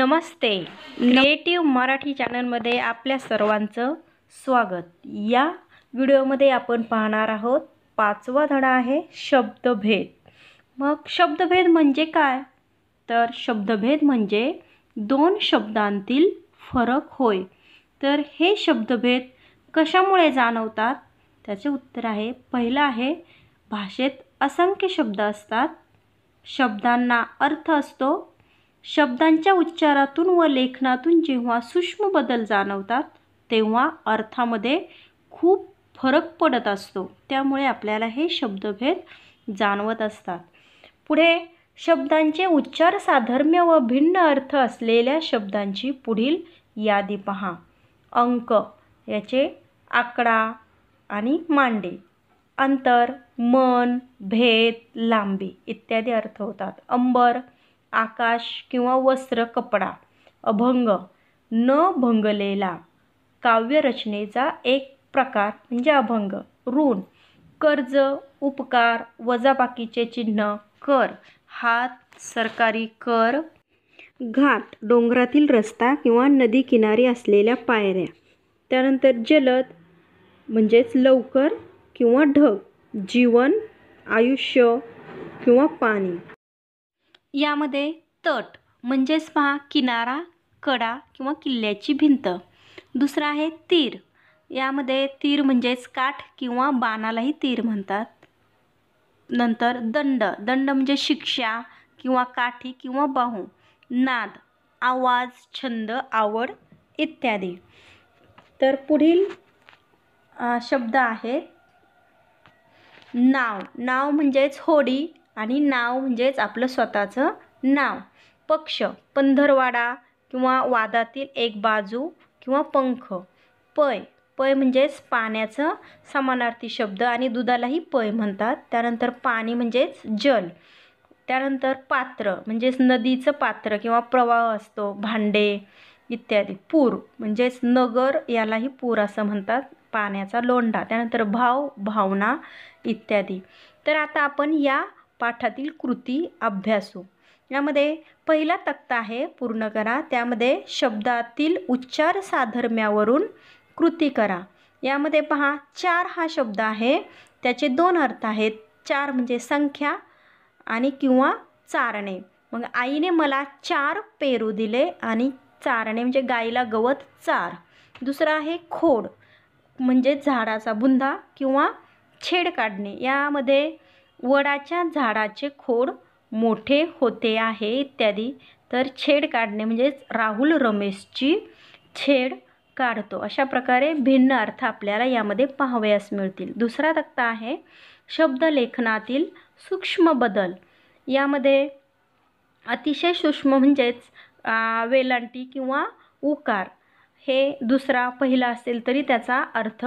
नमस्ते creative Marathi चॅनलमध्ये आपल्या सर्वांचं स्वागत या व्हिडिओमध्ये आपण पाहणार आहोत पाचवा धडा आहे शब्दभेद मग शब्दभेद म्हणजे काय तर शब्दभेद म्हणजे दोन शब्दांतील फरक होय तर हे शब्दभेद कशामुळे जाणवतात त्याचे उत्तर आहे पहिलं आहे भाषेत असंख्य शब्द असतात शब्दांना अर्थ असतो शब्दांच्या उच्चारातून व लेखनातून जेव्हा सूक्ष्म बदल जाणवतात तेव्हा अर्थामध्ये खूप फरक पडत असतो त्यामुळे आपल्याला हे शब्दभेद जाणवत असतात पुढे शब्दांचे उच्चार साधर्म्य व भिन्न अर्थ असलेल्या शब्दांची पुढील यादी पहा अंक याचे आकडा आणि मांडे अंतर मन भेद लांबी इत्यादी अर्थ होतात अंबर आकाश किंवा वस्त्र कपडा अभंग न भंगलेला काव्यरचनेचा एक प्रकार म्हणजे अभंग ऋण कर्ज उपकार वजाबाकीचे चिन्ह कर हात सरकारी कर घाट डोंगरातील रस्ता किंवा नदी किनारी असलेल्या पायऱ्या त्यानंतर जलद म्हणजेच लवकर किंवा ढग जीवन आयुष्य किंवा पाणी यामध्ये तट म्हणजेच पहा किनारा कडा किंवा किल्ल्याची भिंत दुसरं आहे तीर यामध्ये तीर म्हणजेच काठ किंवा बाणालाही तीर म्हणतात नंतर दंड दंड म्हणजे शिक्षा किंवा काठी किंवा बाहू नाद आवाज छंद आवड इत्यादी तर पुढील शब्द आहे नाव नाव म्हणजेच होडी आणि नाव म्हणजेच आपलं स्वतःचं नाव पक्ष पंधरवाडा किंवा वादातील एक बाजू किंवा पंख पय पय म्हणजेच पाण्याचं समानार्थी शब्द आणि दुधालाही पय म्हणतात त्यानंतर पाणी म्हणजेच जल त्यानंतर पात्र म्हणजेच नदीचं पात्र किंवा प्रवाह असतो भांडे इत्यादी पूर म्हणजेच नगर यालाही पूर असं म्हणतात पाण्याचा लोंढा त्यानंतर भाव भावना इत्यादी तर आता आपण या पाठातील कृती अभ्यासू यामध्ये पहिला तक्ता आहे पूर्ण करा त्यामध्ये शब्दातील उच्चार साधर्म्यावरून कृती करा यामध्ये पहा चार हा शब्द आहे त्याचे दोन अर्थ आहेत चार म्हणजे संख्या आणि किंवा चारणे मग आईने मला चार पेरू दिले आणि चारणे म्हणजे गाईला गवत चार दुसरा आहे खोड म्हणजे झाडाचा बुंदा किंवा छेड काढणे यामध्ये वडाच्या झाडाचे खोड मोठे होते आहे इत्यादी तर छेड काढणे म्हणजेच राहुल रमेशची छेड काढतो अशा प्रकारे भिन्न अर्थ आपल्याला यामध्ये पाहावयास मिळतील दुसरा तक्ता आहे शब्दलेखनातील सूक्ष्म बदल यामध्ये अतिशय सूक्ष्म म्हणजेच वेलांटी किंवा उकार हे दुसरा पहिला असेल तरी त्याचा अर्थ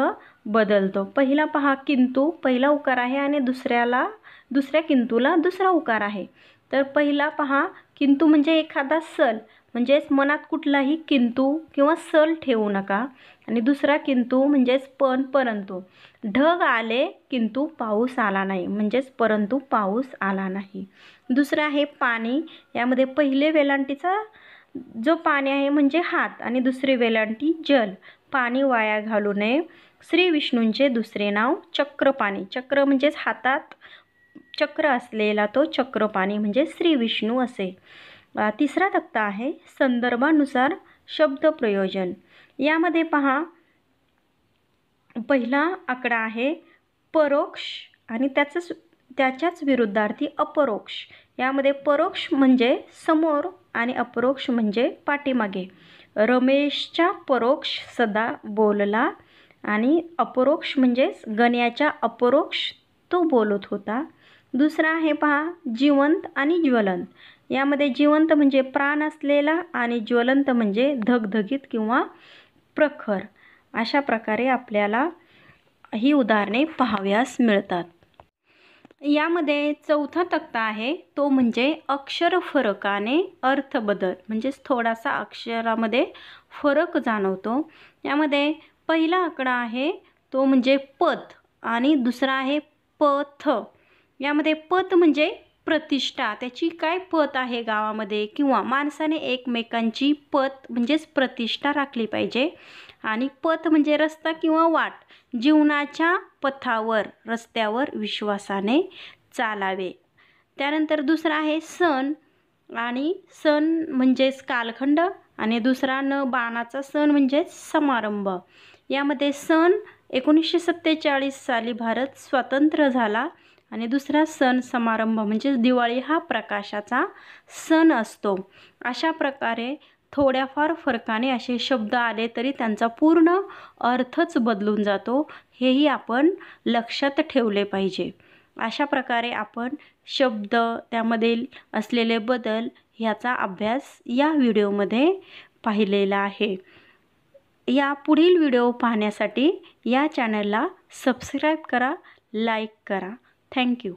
बदलतो पहिला पहा किंतू पहिला उकार आहे आणि दुसऱ्याला दुसऱ्या किंतूला दुसरा उकार आहे तर पहिला पहा किंतू म्हणजे एखादा सल म्हणजेच मनात कुठलाही किंतू किंवा सल ठेवू नका आणि दुसरा किंतू म्हणजेच पण परंतु ढग आले किंतू पाऊस आला नाही म्हणजेच परंतु पाऊस आला नाही दुसरं आहे पाणी यामध्ये पहिले वेलांटीचा जो पाणी आहे म्हणजे हात आणि दुसरी वेलांटी जल पाणी वाया घालू नये श्री विष्णूंचे दुसरे नाव चक्रपाणी चक्र म्हणजेच हातात चक्र असलेला तो चक्रपाणी म्हणजे श्री विष्णू असे तिसरा तक्ता आहे संदर्भानुसार शब्द प्रयोजन यामध्ये पहा पहिला आकडा आहे परोक्ष आणि त्याचंच त्याच्याच विरुद्धार्थी अपरोक्ष यामध्ये परोक्ष म्हणजे समोर आणि अपरोक्ष म्हणजे पाठीमागे रमेशच्या परोक्ष सदा बोलला आणि अपरोक्ष म्हणजेच गण्याच्या अपरोक्ष तो बोलत होता दुसरा आहे पहा जिवंत आणि ज्वलंत यामध्ये जिवंत म्हणजे प्राण असलेला आणि ज्वलंत म्हणजे धगधगीत किंवा प्रखर अशा प्रकारे आपल्याला ही उदाहरणे पाहाव्यास मिळतात यामध्ये चौथा तक्ता आहे तो म्हणजे अक्षर फरकाने अर्थ बदल म्हणजेच थोडासा अक्षरामध्ये फरक जाणवतो यामध्ये पहिला आकडा आहे तो म्हणजे पथ आणि दुसरा आहे पथ यामध्ये पथ म्हणजे प्रतिष्ठा त्याची काय पत आहे गावामध्ये किंवा माणसाने एकमेकांची पत म्हणजेच प्रतिष्ठा राखली पाहिजे आणि पथ म्हणजे रस्ता किंवा वाट जीवनाच्या पथावर रस्त्यावर विश्वासाने चालावे त्यानंतर दुसरा आहे सण आणि सण म्हणजेच कालखंड आणि दुसरा न बाणाचा सण म्हणजेच समारंभ यामध्ये सन एकोणीसशे सत्तेचाळीस साली भारत स्वतंत्र झाला आणि दुसरा सण समारंभ म्हणजेच दिवाळी हा प्रकाशाचा सण असतो अशा प्रकारे थोड्याफार फरकाने असे शब्द आले तरी त्यांचा पूर्ण अर्थच बदलून जातो हेही आपण लक्षात ठेवले पाहिजे अशा प्रकारे आपण शब्द त्यामधील असलेले बदल ह्याचा अभ्यास या व्हिडिओमध्ये पाहिलेला आहे या पुढील व्हिडिओ पाहण्यासाठी या चॅनलला सबस्क्राईब करा लाईक करा थँक्यू